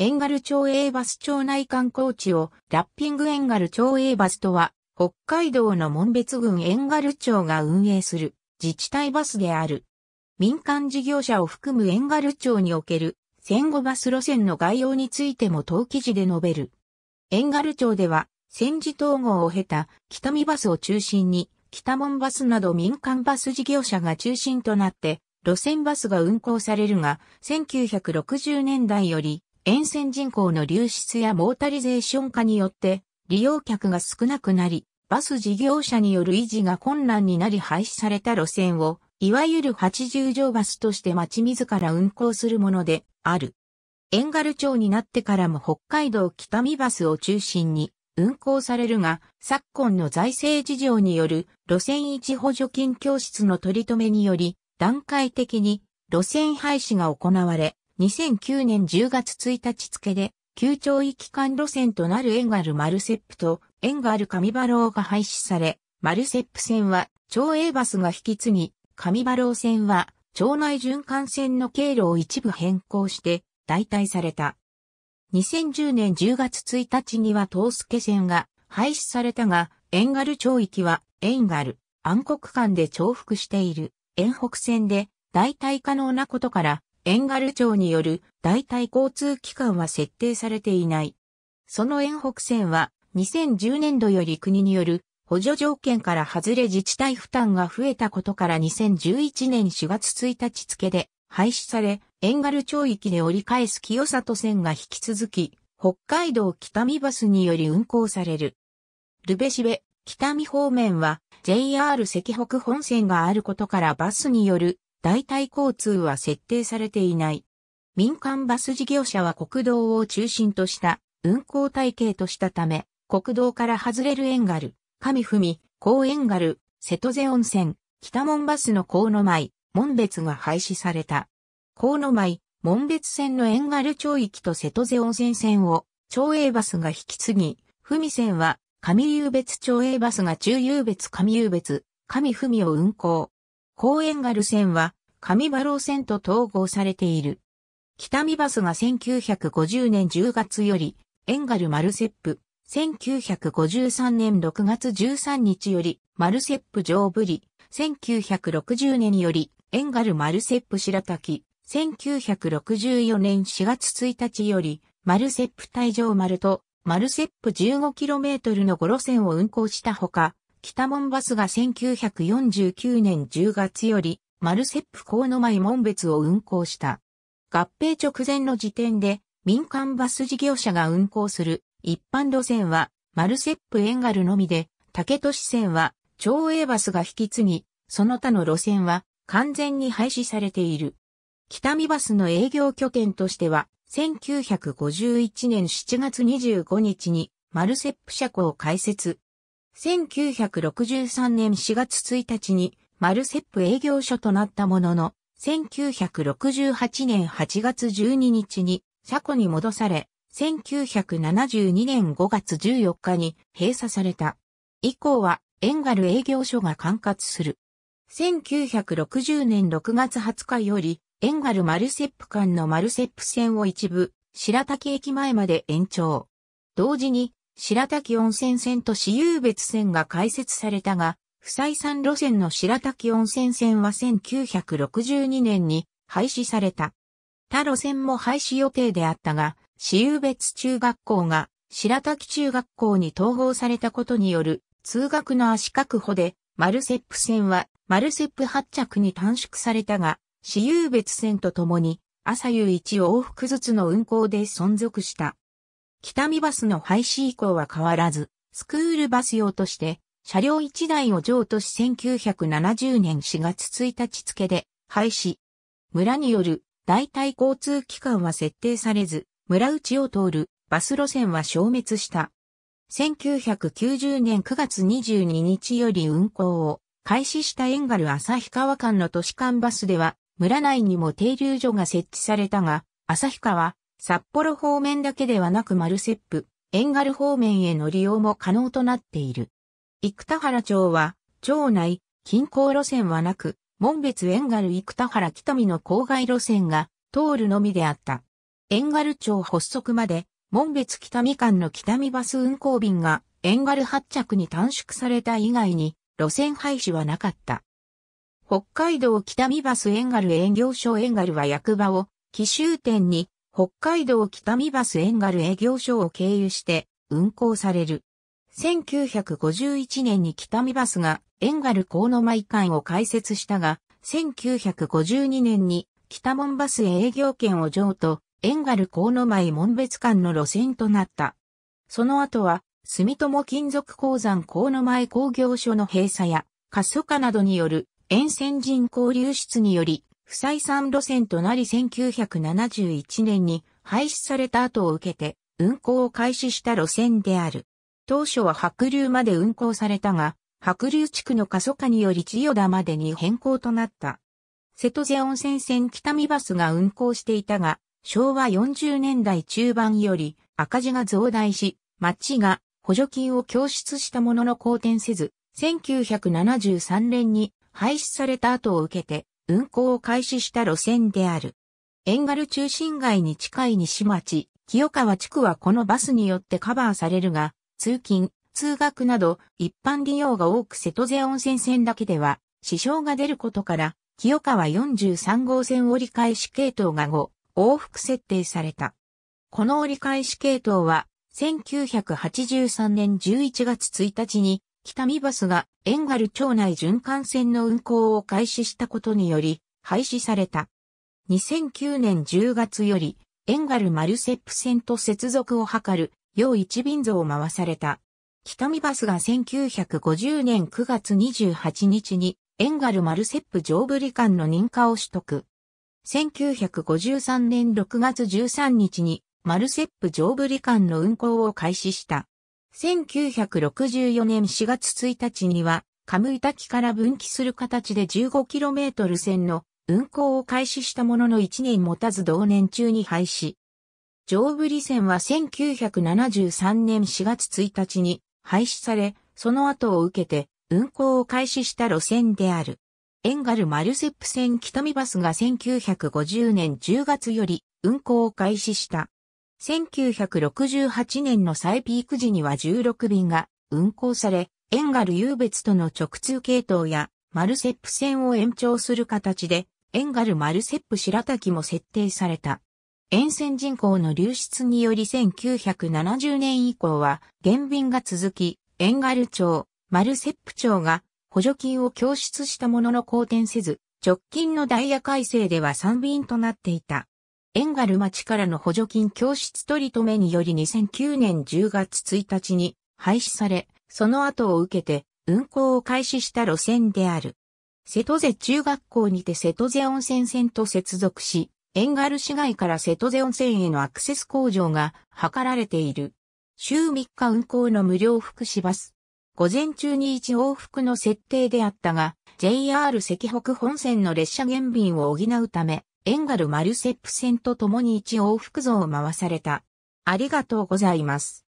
エンガル町 A バス町内観光地をラッピングエンガル町 A バスとは、北海道の門別郡エンガル町が運営する自治体バスである。民間事業者を含むエンガル町における戦後バス路線の概要についても当記事で述べる。エンガル町では戦時統合を経た北見バスを中心に北門バスなど民間バス事業者が中心となって路線バスが運行されるが1960年代より沿線人口の流出やモータリゼーション化によって利用客が少なくなり、バス事業者による維持が困難になり廃止された路線を、いわゆる80条バスとして町自ら運行するものである。遠軽町になってからも北海道北見バスを中心に運行されるが、昨今の財政事情による路線一補助金教室の取り留めにより、段階的に路線廃止が行われ、2009年10月1日付で、旧町域間路線となるエンガル・マルセップとエンガル・カミバローが廃止され、マルセップ線は町営バスが引き継ぎ、カミバロー線は町内循環線の経路を一部変更して代替された。2010年10月1日には東助線が廃止されたが、エンガル町域はエンガル、暗黒間で重複している、遠北線で代替可能なことから、遠軽町による代替交通機関は設定されていない。その遠北線は2010年度より国による補助条件から外れ自治体負担が増えたことから2011年4月1日付で廃止され、遠軽町域で折り返す清里線が引き続き、北海道北見バスにより運行される。ルベシベ、北見方面は JR 赤北本線があることからバスによる代替交通は設定されていない。民間バス事業者は国道を中心とした運行体系としたため、国道から外れるエンガル、上文、高エンガル、瀬戸瀬温泉、北門バスの高野前、門別が廃止された。高野前、門別線のエンガル町域と瀬戸瀬温泉線を、町営バスが引き継ぎ、文線は、上遊別町営バスが中遊別上遊別、上文を運行。公園ガル線は上馬路線と統合されている。北見バスが1950年10月より、エンガルマルセップ、1953年6月13日より、マルセップ上ブリ、1960年より、エンガルマルセップ白滝、1964年4月1日より、マルセップ大城丸と、マルセップ 15km の5路線を運行したほか、北門バスが1949年10月より、マルセップ港の前門別を運行した。合併直前の時点で、民間バス事業者が運行する一般路線は、マルセップエンガルのみで、竹都市線は、町営バスが引き継ぎ、その他の路線は、完全に廃止されている。北見バスの営業拠点としては、1951年7月25日にマルセップ車庫を開設、1963年4月1日にマルセップ営業所となったものの、1968年8月12日に車庫に戻され、1972年5月14日に閉鎖された。以降はエンガル営業所が管轄する。1960年6月20日より、エンガルマルセップ間のマルセップ線を一部、白滝駅前まで延長。同時に、白滝温泉線と私有別線が開設されたが、不採算路線の白滝温泉線は1962年に廃止された。他路線も廃止予定であったが、私有別中学校が白滝中学校に統合されたことによる通学の足確保で、マルセップ線はマルセップ発着に短縮されたが、私有別線とともに朝夕一往復ずつの運行で存続した。北見バスの廃止以降は変わらず、スクールバス用として、車両1台を譲渡し1970年4月1日付で廃止。村による代替交通機関は設定されず、村内を通るバス路線は消滅した。1990年9月22日より運行を開始したエンガル旭川間の都市間バスでは、村内にも停留所が設置されたが、旭川、札幌方面だけではなくマルセップ、遠軽方面への利用も可能となっている。生田原町は、町内、近郊路線はなく、門別遠軽生田原北見の郊外路線が通るのみであった。遠軽町発足まで、門別北見間の北見バス運行便が遠軽発着に短縮された以外に路線廃止はなかった。北海道北見バス遠軽営業所ガルは役場を奇襲店に北海道北見バスガ軽営業所を経由して運行される。1951年に北見バスがガ軽河野舞館を開設したが、1952年に北門バス営業権を譲渡、ガ軽河野舞門別館の路線となった。その後は、住友金属鉱山河野舞工業所の閉鎖や、過疎化などによる沿線人口流出により、不採算路線となり1971年に廃止された後を受けて運行を開始した路線である。当初は白流まで運行されたが、白流地区の過疎化により千代田までに変更となった。瀬戸瀬温泉線北見バスが運行していたが、昭和40年代中盤より赤字が増大し、町が補助金を供出したものの好転せず、1973年に廃止された後を受けて、運行を開始した路線である。遠軽中心街に近い西町、清川地区はこのバスによってカバーされるが、通勤、通学など一般利用が多く瀬戸瀬温泉線だけでは支障が出ることから、清川43号線折り返し系統が5、往復設定された。この折り返し系統は、1983年11月1日に北見バスがエンガル町内循環線の運行を開始したことにより廃止された。2009年10月よりエンガルマルセップ線と接続を図る要一便像を回された。北見バスが1950年9月28日にエンガルマルセップ上ブリ間の認可を取得。1953年6月13日にマルセップ上ブリ間の運行を開始した。1964年4月1日には、カムイタキから分岐する形で 15km 線の運行を開始したものの1年持たず同年中に廃止。上ブリ線は1973年4月1日に廃止され、その後を受けて運行を開始した路線である。エンガル・マルセップ線北見バスが1950年10月より運行を開始した。1968年の再ピーク時には16便が運行され、ガ軽優別との直通系統やマルセップ線を延長する形で、ガ軽マルセップ白滝も設定された。沿線人口の流出により1970年以降は減便が続き、ガ軽町、マルセップ町が補助金を供出したものの好転せず、直近のダイヤ改正では3便となっていた。エンガル町からの補助金教室取り留めにより2009年10月1日に廃止され、その後を受けて運行を開始した路線である。瀬戸瀬中学校にて瀬戸瀬温泉線と接続し、エンガル市街から瀬戸瀬温泉へのアクセス向上が図られている。週3日運行の無料福祉バス。午前中に1往復の設定であったが、JR 赤北本線の列車減便を補うため、エンガル・マルセップ戦と共に一往復像を回された。ありがとうございます。